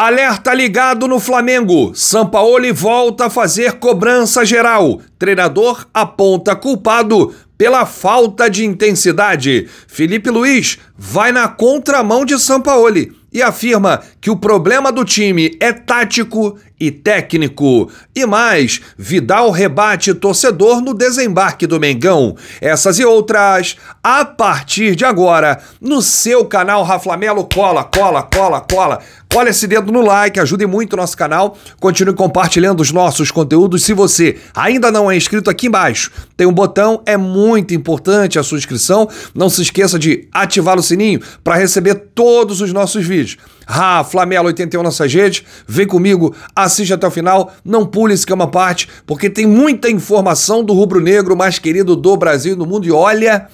Alerta ligado no Flamengo. Sampaoli volta a fazer cobrança geral. Treinador aponta culpado pela falta de intensidade. Felipe Luiz vai na contramão de Sampaoli e afirma que o problema do time é tático e técnico. E mais, Vidal rebate torcedor no desembarque do Mengão. Essas e outras, a partir de agora, no seu canal Raflamelo Cola, cola, cola, cola. Olha esse dedo no like, ajude muito o nosso canal. Continue compartilhando os nossos conteúdos. Se você ainda não é inscrito, aqui embaixo tem um botão. É muito importante a sua inscrição. Não se esqueça de ativar o sininho para receber todos os nossos vídeos. Ah, Flamelo 81 Nossa Gente, Vem comigo, assiste até o final. Não pule esse que é uma parte, porque tem muita informação do rubro-negro mais querido do Brasil e do mundo. E olha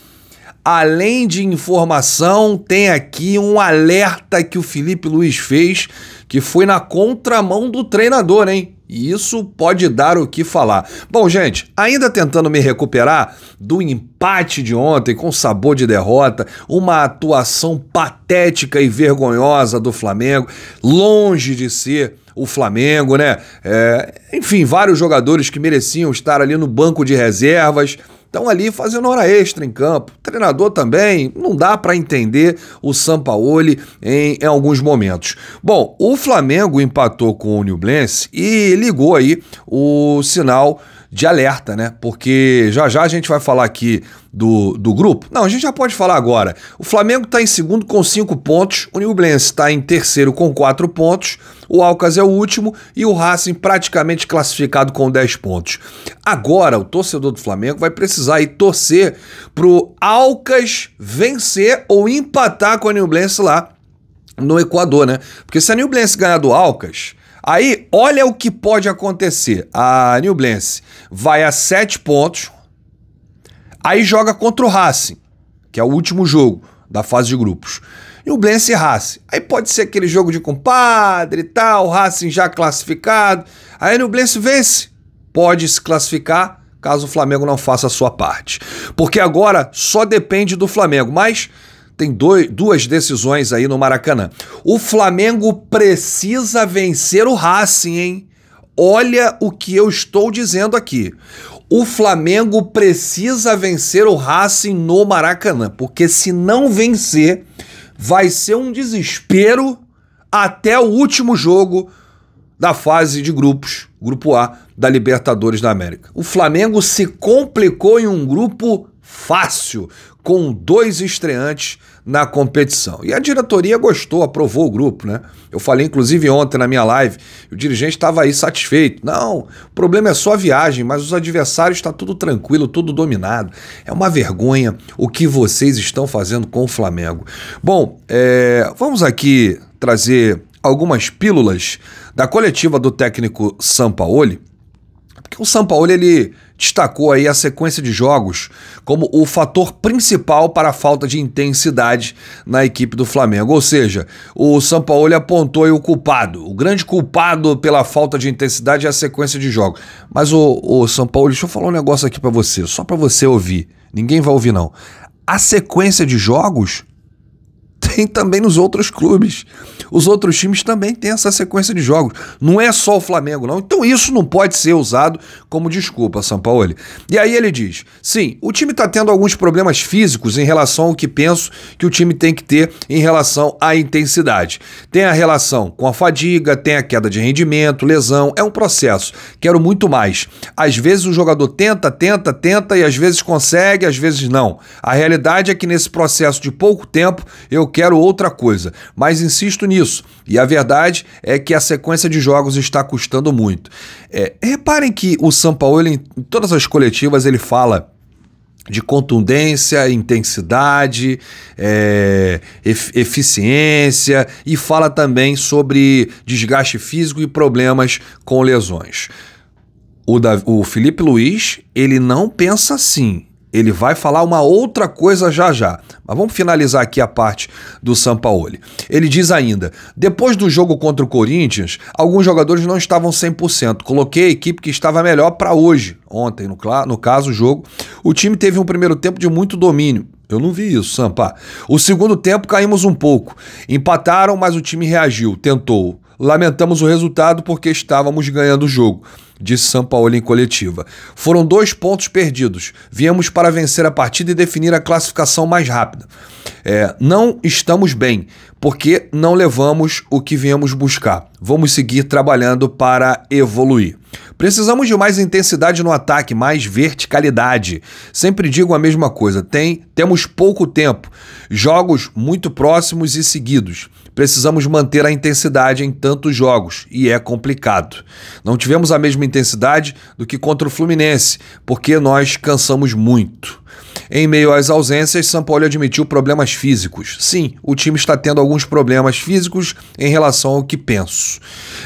Além de informação, tem aqui um alerta que o Felipe Luiz fez, que foi na contramão do treinador, hein? E isso pode dar o que falar. Bom, gente, ainda tentando me recuperar do empate de ontem com sabor de derrota, uma atuação patética e vergonhosa do Flamengo, longe de ser o Flamengo, né? É, enfim, vários jogadores que mereciam estar ali no banco de reservas estão ali fazendo hora extra em campo. O treinador também, não dá para entender o Sampaoli em, em alguns momentos. Bom, o Flamengo empatou com o Nublense e ligou aí o sinal de alerta, né? Porque já já a gente vai falar aqui do, do grupo? Não, a gente já pode falar agora. O Flamengo está em segundo com cinco pontos, o Newblense está em terceiro com quatro pontos, o Alcas é o último e o Racing praticamente classificado com 10 pontos. Agora, o torcedor do Flamengo vai precisar ir torcer pro Alcas vencer ou empatar com o Newblense lá no Equador, né? Porque se a Newblense ganhar do Alcas, aí olha o que pode acontecer. A Newblense vai a 7 pontos, Aí joga contra o Racing, que é o último jogo da fase de grupos. E o e Racing. Aí pode ser aquele jogo de compadre e tal, Racing já classificado. Aí Nublense vence. Pode se classificar caso o Flamengo não faça a sua parte. Porque agora só depende do Flamengo, mas tem dois, duas decisões aí no Maracanã. O Flamengo precisa vencer o Racing, hein? Olha o que eu estou dizendo aqui. O Flamengo precisa vencer o Racing no Maracanã, porque se não vencer, vai ser um desespero até o último jogo da fase de grupos, grupo A da Libertadores da América. O Flamengo se complicou em um grupo fácil, com dois estreantes na competição. E a diretoria gostou, aprovou o grupo, né? Eu falei inclusive ontem na minha live, o dirigente estava aí satisfeito. Não, o problema é só a viagem, mas os adversários está tudo tranquilo, tudo dominado. É uma vergonha o que vocês estão fazendo com o Flamengo. Bom, é, vamos aqui trazer algumas pílulas da coletiva do técnico Sampaoli, porque o Sampaoli ele destacou aí a sequência de jogos como o fator principal para a falta de intensidade na equipe do Flamengo. Ou seja, o Sampaoli apontou o culpado, o grande culpado pela falta de intensidade é a sequência de jogos. Mas o, o Sampaoli, deixa eu falar um negócio aqui para você, só para você ouvir. Ninguém vai ouvir não. A sequência de jogos tem também nos outros clubes os outros times também têm essa sequência de jogos. Não é só o Flamengo, não. Então isso não pode ser usado como desculpa, Sampaoli. E aí ele diz: sim, o time está tendo alguns problemas físicos em relação ao que penso que o time tem que ter em relação à intensidade. Tem a relação com a fadiga, tem a queda de rendimento, lesão. É um processo. Quero muito mais. Às vezes o jogador tenta, tenta, tenta e às vezes consegue, às vezes não. A realidade é que nesse processo de pouco tempo eu quero outra coisa. Mas insisto nisso nisso. E a verdade é que a sequência de jogos está custando muito. É, reparem que o São Paulo, em todas as coletivas, ele fala de contundência, intensidade, é, eficiência e fala também sobre desgaste físico e problemas com lesões. O, o Felipe Luiz, ele não pensa assim. Ele vai falar uma outra coisa já já. Mas vamos finalizar aqui a parte do Sampaoli. Ele diz ainda: depois do jogo contra o Corinthians, alguns jogadores não estavam 100%. Coloquei a equipe que estava melhor para hoje, ontem, no, no caso, o jogo. O time teve um primeiro tempo de muito domínio. Eu não vi isso, Sampa. O segundo tempo caímos um pouco. Empataram, mas o time reagiu, tentou. Lamentamos o resultado porque estávamos ganhando o jogo, disse Sampaoli em coletiva. Foram dois pontos perdidos. Viemos para vencer a partida e definir a classificação mais rápida. É, não estamos bem, porque não levamos o que viemos buscar. Vamos seguir trabalhando para evoluir. Precisamos de mais intensidade no ataque, mais verticalidade. Sempre digo a mesma coisa: tem, temos pouco tempo, jogos muito próximos e seguidos precisamos manter a intensidade em tantos jogos e é complicado. Não tivemos a mesma intensidade do que contra o Fluminense, porque nós cansamos muito. Em meio às ausências, São Paulo admitiu problemas físicos. Sim, o time está tendo alguns problemas físicos em relação ao que penso.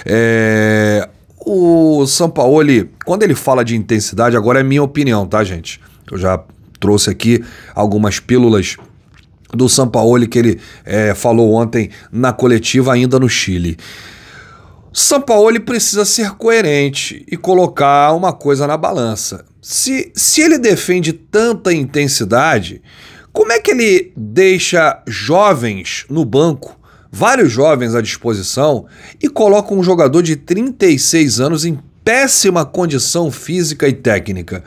É... O Sampaoli, quando ele fala de intensidade, agora é minha opinião, tá, gente? Eu já trouxe aqui algumas pílulas do Sampaoli que ele é, falou ontem na coletiva, ainda no Chile. Sampaoli precisa ser coerente e colocar uma coisa na balança. Se, se ele defende tanta intensidade, como é que ele deixa jovens no banco, vários jovens à disposição, e coloca um jogador de 36 anos em péssima condição física e técnica.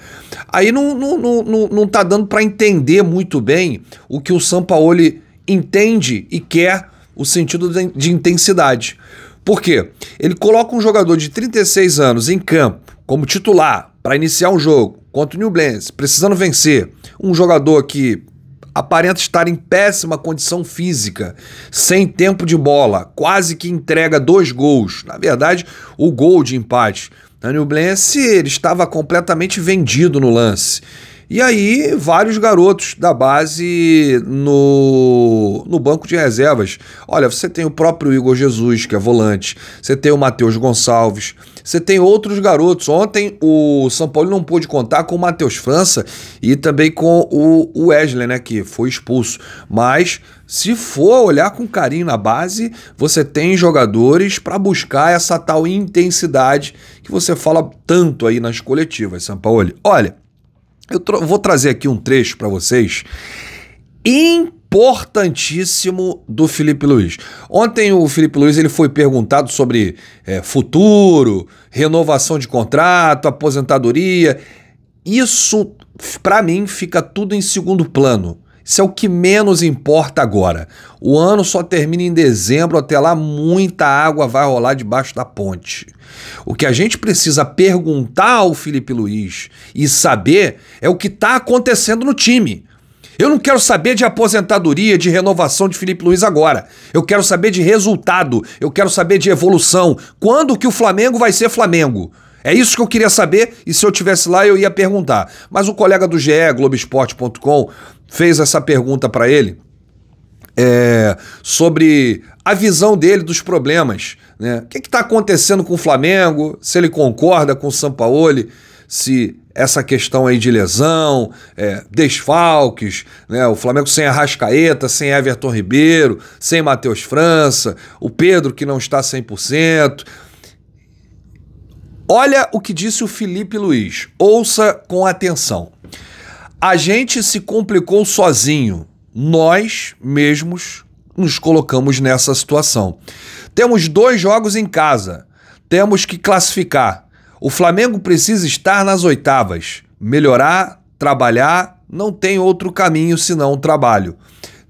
Aí não, não, não, não, não tá dando para entender muito bem o que o Sampaoli entende e quer o sentido de intensidade. Por quê? Ele coloca um jogador de 36 anos em campo como titular para iniciar um jogo contra o New Blends, precisando vencer. Um jogador que aparenta estar em péssima condição física, sem tempo de bola, quase que entrega dois gols. Na verdade, o gol de empate Daniel Blense ele estava completamente vendido no lance. E aí, vários garotos da base no, no banco de reservas. Olha, você tem o próprio Igor Jesus, que é volante, você tem o Matheus Gonçalves, você tem outros garotos. Ontem o São Paulo não pôde contar com o Matheus França e também com o Wesley, né, que foi expulso. Mas se for olhar com carinho na base, você tem jogadores para buscar essa tal intensidade que você fala tanto aí nas coletivas, São Paulo. Olha, eu vou trazer aqui um trecho para vocês. Incrível importantíssimo do Felipe Luiz. Ontem o Felipe Luiz ele foi perguntado sobre é, futuro, renovação de contrato, aposentadoria. Isso, para mim, fica tudo em segundo plano. Isso é o que menos importa agora. O ano só termina em dezembro, até lá muita água vai rolar debaixo da ponte. O que a gente precisa perguntar ao Felipe Luiz e saber é o que está acontecendo no time. Eu não quero saber de aposentadoria, de renovação de Felipe Luiz agora. Eu quero saber de resultado, eu quero saber de evolução. Quando que o Flamengo vai ser Flamengo? É isso que eu queria saber e se eu tivesse lá eu ia perguntar. Mas o colega do GE, Globoesporte.com, fez essa pergunta para ele é, sobre a visão dele dos problemas. Né? O que está acontecendo com o Flamengo? Se ele concorda com o Sampaoli? Paulo? se essa questão aí de lesão, é, desfalques, né? o Flamengo sem Arrascaeta, sem Everton Ribeiro, sem Matheus França, o Pedro que não está 100%. Olha o que disse o Felipe Luiz, ouça com atenção. A gente se complicou sozinho, nós mesmos nos colocamos nessa situação. Temos dois jogos em casa, temos que classificar. O Flamengo precisa estar nas oitavas, melhorar, trabalhar, não tem outro caminho senão o trabalho.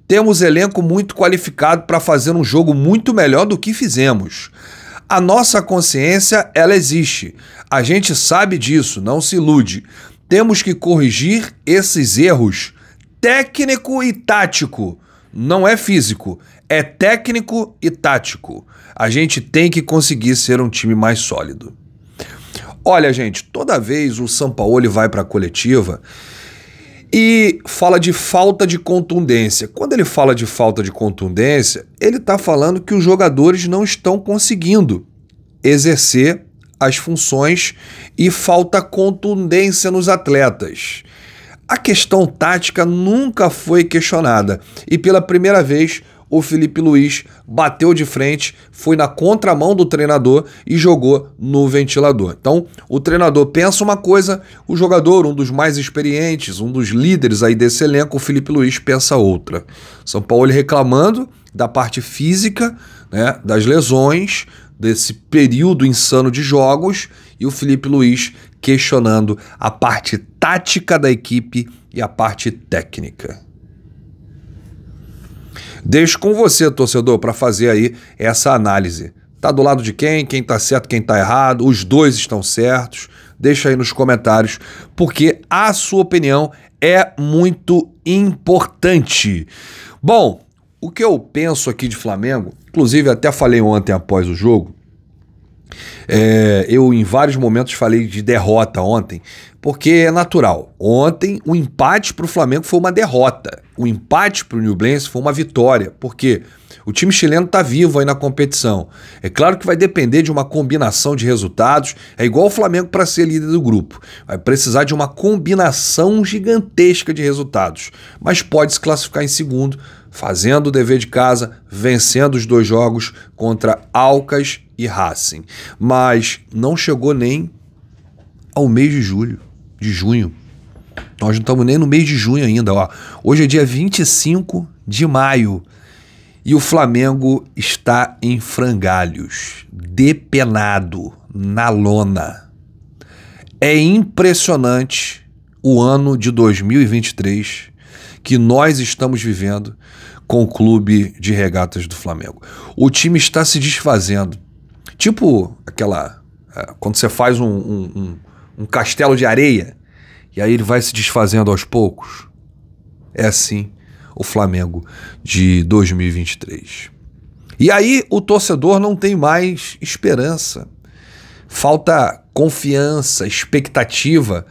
Temos elenco muito qualificado para fazer um jogo muito melhor do que fizemos. A nossa consciência, ela existe. A gente sabe disso, não se ilude. Temos que corrigir esses erros técnico e tático. Não é físico, é técnico e tático. A gente tem que conseguir ser um time mais sólido. Olha, gente, toda vez o Sampaoli vai para a coletiva e fala de falta de contundência. Quando ele fala de falta de contundência, ele está falando que os jogadores não estão conseguindo exercer as funções e falta contundência nos atletas. A questão tática nunca foi questionada e pela primeira vez o Felipe Luiz bateu de frente, foi na contramão do treinador e jogou no ventilador. Então, o treinador pensa uma coisa, o jogador, um dos mais experientes, um dos líderes aí desse elenco, o Felipe Luiz pensa outra. São Paulo reclamando da parte física, né, das lesões, desse período insano de jogos e o Felipe Luiz questionando a parte tática da equipe e a parte técnica. Deixo com você, torcedor, para fazer aí essa análise. Tá do lado de quem? Quem tá certo, quem tá errado? Os dois estão certos? Deixa aí nos comentários, porque a sua opinião é muito importante. Bom, o que eu penso aqui de Flamengo, inclusive até falei ontem após o jogo, é, eu, em vários momentos, falei de derrota ontem, porque é natural. Ontem, o empate para o Flamengo foi uma derrota. O empate para o New Blance foi uma vitória, porque o time chileno está vivo aí na competição. É claro que vai depender de uma combinação de resultados. É igual o Flamengo para ser líder do grupo. Vai precisar de uma combinação gigantesca de resultados. Mas pode se classificar em segundo, fazendo o dever de casa, vencendo os dois jogos contra Alcas e Racing, mas não chegou nem ao mês de julho, de junho. Nós não estamos nem no mês de junho ainda, ó. Hoje é dia 25 de maio e o Flamengo está em frangalhos, depenado na lona. É impressionante o ano de 2023 que nós estamos vivendo com o clube de regatas do Flamengo. O time está se desfazendo Tipo aquela. É, quando você faz um, um, um, um castelo de areia e aí ele vai se desfazendo aos poucos. É assim o Flamengo de 2023. E aí o torcedor não tem mais esperança. Falta confiança, expectativa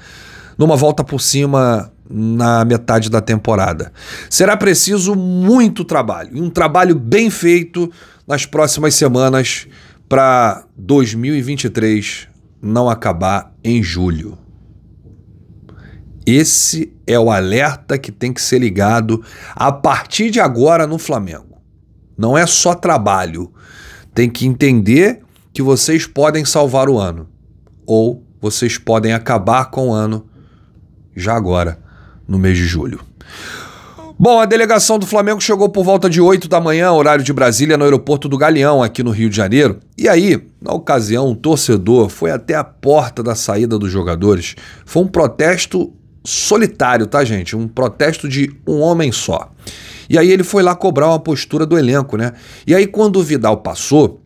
numa volta por cima na metade da temporada. Será preciso muito trabalho, e um trabalho bem feito nas próximas semanas para 2023 não acabar em julho. Esse é o alerta que tem que ser ligado a partir de agora no Flamengo. Não é só trabalho. Tem que entender que vocês podem salvar o ano ou vocês podem acabar com o ano já agora, no mês de julho. Bom, a delegação do Flamengo chegou por volta de 8 da manhã, horário de Brasília, no aeroporto do Galeão, aqui no Rio de Janeiro. E aí, na ocasião, um torcedor foi até a porta da saída dos jogadores. Foi um protesto solitário, tá, gente? Um protesto de um homem só. E aí ele foi lá cobrar uma postura do elenco, né? E aí, quando o Vidal passou,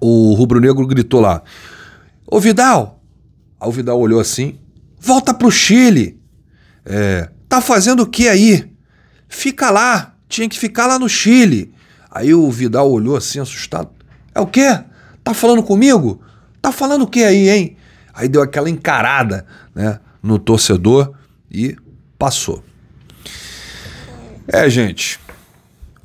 o rubro-negro gritou lá: Ô Vidal! Aí o Vidal olhou assim: Volta pro Chile! É, tá fazendo o que aí? Fica lá, tinha que ficar lá no Chile. Aí o Vidal olhou assim, assustado. É o quê? Tá falando comigo? Tá falando o quê aí, hein? Aí deu aquela encarada né, no torcedor e passou. É, gente.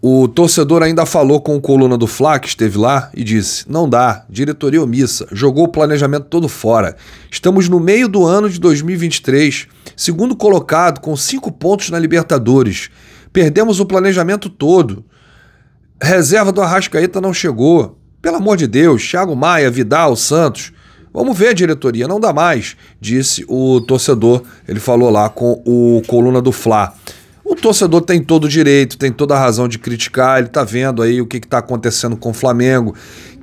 O torcedor ainda falou com o coluna do Fla, que esteve lá, e disse: Não dá, diretoria omissa, jogou o planejamento todo fora. Estamos no meio do ano de 2023, segundo colocado, com cinco pontos na Libertadores. Perdemos o planejamento todo. Reserva do Arrascaeta não chegou. Pelo amor de Deus, Thiago Maia, Vidal, Santos. Vamos ver, diretoria, não dá mais, disse o torcedor. Ele falou lá com o coluna do Fla. O torcedor tem todo o direito, tem toda a razão de criticar, ele está vendo aí o que está acontecendo com o Flamengo,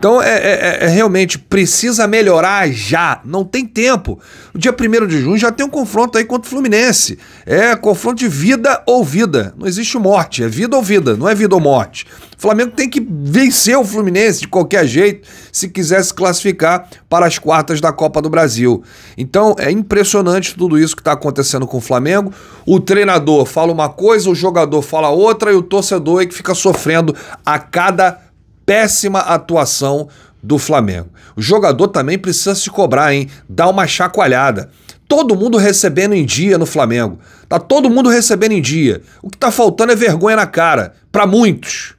então é, é, é, é, realmente precisa melhorar já, não tem tempo. O dia 1 de junho já tem um confronto aí contra o Fluminense. É confronto de vida ou vida. Não existe morte, é vida ou vida, não é vida ou morte. O Flamengo tem que vencer o Fluminense de qualquer jeito se quiser se classificar para as quartas da Copa do Brasil. Então é impressionante tudo isso que está acontecendo com o Flamengo. O treinador fala uma coisa, o jogador fala outra e o torcedor é que fica sofrendo a cada péssima atuação do Flamengo. O jogador também precisa se cobrar, hein? Dar uma chacoalhada. Todo mundo recebendo em dia no Flamengo. Tá todo mundo recebendo em dia. O que tá faltando é vergonha na cara. Para muitos.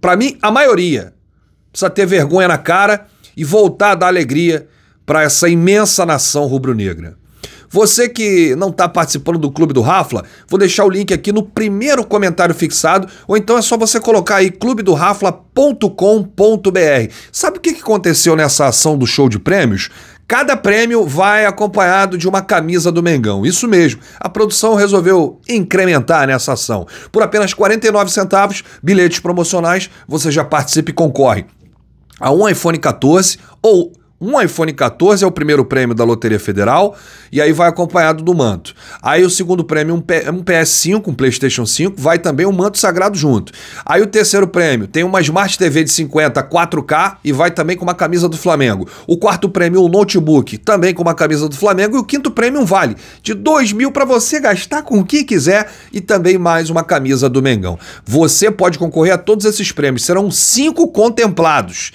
Para mim, a maioria. Precisa ter vergonha na cara e voltar a dar alegria para essa imensa nação rubro-negra. Você que não está participando do Clube do Rafla, vou deixar o link aqui no primeiro comentário fixado, ou então é só você colocar aí clubedorafla.com.br. Sabe o que aconteceu nessa ação do show de prêmios? Cada prêmio vai acompanhado de uma camisa do Mengão. Isso mesmo, a produção resolveu incrementar nessa ação. Por apenas 49 centavos, bilhetes promocionais, você já participa e concorre a um iPhone 14 ou um iPhone 14 é o primeiro prêmio da Loteria Federal e aí vai acompanhado do manto. Aí o segundo prêmio um, um PS5, um PlayStation 5, vai também um manto sagrado junto. Aí o terceiro prêmio tem uma Smart TV de 50 4K e vai também com uma camisa do Flamengo. O quarto prêmio um notebook, também com uma camisa do Flamengo e o quinto prêmio um vale de 2 mil para você gastar com o que quiser e também mais uma camisa do Mengão. Você pode concorrer a todos esses prêmios, serão cinco contemplados.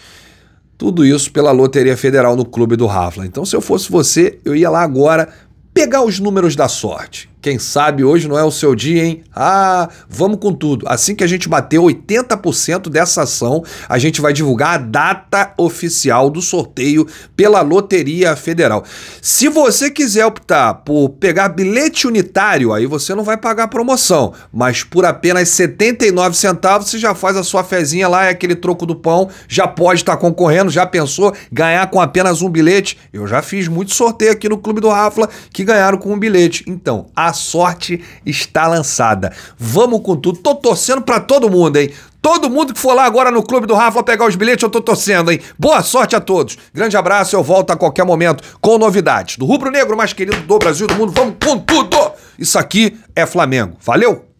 Tudo isso pela Loteria Federal no Clube do Rafa. Então, se eu fosse você, eu ia lá agora pegar os números da sorte. Quem sabe hoje não é o seu dia, hein? Ah, vamos com tudo. Assim que a gente bater 80% dessa ação, a gente vai divulgar a data oficial do sorteio pela Loteria Federal. Se você quiser optar por pegar bilhete unitário, aí você não vai pagar promoção, mas por apenas 79 centavos você já faz a sua fezinha lá, é aquele troco do pão, já pode estar tá concorrendo, já pensou ganhar com apenas um bilhete? Eu já fiz muito sorteio aqui no Clube do Rafla que ganharam com um bilhete. Então, a sorte está lançada. Vamos com tudo. Tô torcendo para todo mundo, hein? Todo mundo que for lá agora no Clube do Rafa pegar os bilhetes, eu tô torcendo, hein? Boa sorte a todos. Grande abraço, eu volto a qualquer momento com novidades. Do rubro negro mais querido do Brasil do mundo, vamos com tudo! Isso aqui é Flamengo. Valeu!